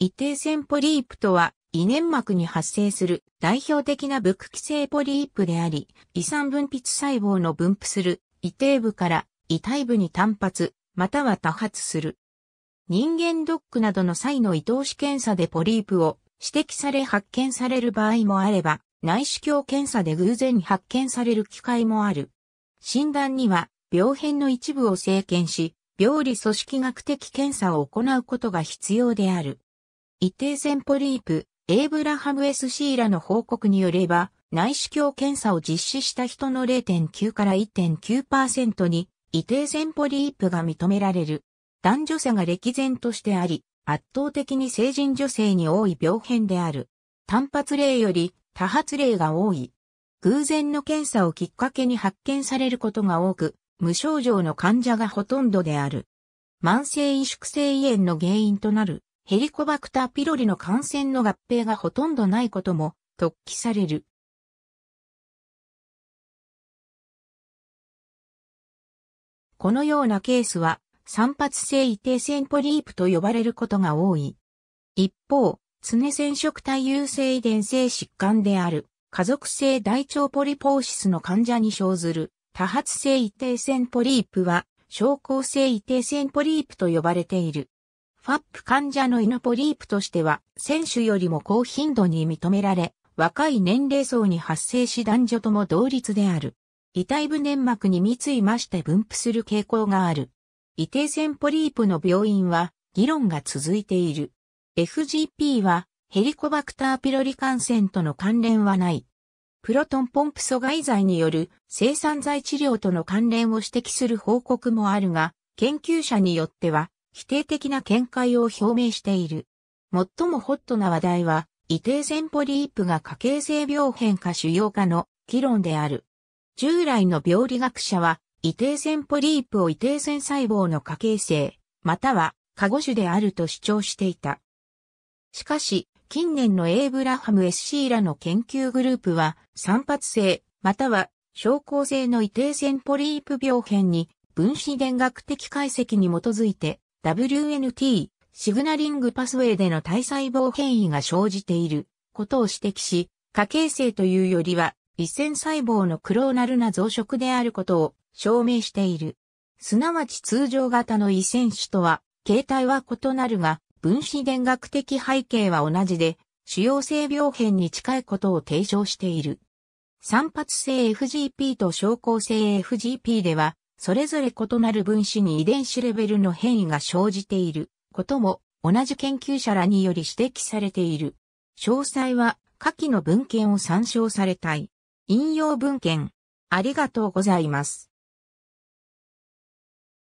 異定線ポリープとは、胃粘膜に発生する代表的な物規性ポリープであり、胃酸分泌細胞の分布する胃底部から胃体部に単発、または多発する。人間ドックなどの際の胃通し検査でポリープを指摘され発見される場合もあれば、内視鏡検査で偶然発見される機会もある。診断には、病変の一部を生検し、病理組織学的検査を行うことが必要である。一定線ポリープ、エイブラハム SC らの報告によれば、内視鏡検査を実施した人の0.9から1.9%に、異定線ポリープが認められる。男女差が歴然としてあり、圧倒的に成人女性に多い病変である。単発例より多発例が多い。偶然の検査をきっかけに発見されることが多く、無症状の患者がほとんどである。慢性萎縮性胃炎の原因となるヘリコバクターピロリの感染の合併がほとんどないことも突起される。このようなケースは散発性異定線ポリープと呼ばれることが多い。一方、常染色体優性遺伝性疾患である家族性大腸ポリポーシスの患者に生ずる多発性異定線ポリープは症候性異定線ポリープと呼ばれている。ファップ患者のイノポリープとしては、選手よりも高頻度に認められ、若い年齢層に発生し男女とも同率である。遺体部粘膜に密いまして分布する傾向がある。異定線ポリープの病院は議論が続いている。FGP はヘリコバクターピロリ感染との関連はない。プロトンポンプ阻害剤による生産剤治療との関連を指摘する報告もあるが、研究者によっては否定的な見解を表明している。最もホットな話題は、異定線ポリープが家系性病変か主要かの議論である。従来の病理学者は、異定線ポリープを異定線細胞の家系性、または過護種であると主張していた。しかし、近年のエイブラハム SC らの研究グループは、散発性、または症候性の異定線ポリープ病変に分子電学的解析に基づいて WNT、シグナリングパスウェイでの体細胞変異が生じていることを指摘し、過形成というよりは、一線細胞のクローナルな増殖であることを証明している。すなわち通常型の遺線種とは、形態は異なるが、分子電学的背景は同じで、主要性病変に近いことを提唱している。散発性 FGP と昇降性 FGP では、それぞれ異なる分子に遺伝子レベルの変異が生じていることも同じ研究者らにより指摘されている。詳細は下記の文献を参照されたい。引用文献。ありがとうございます。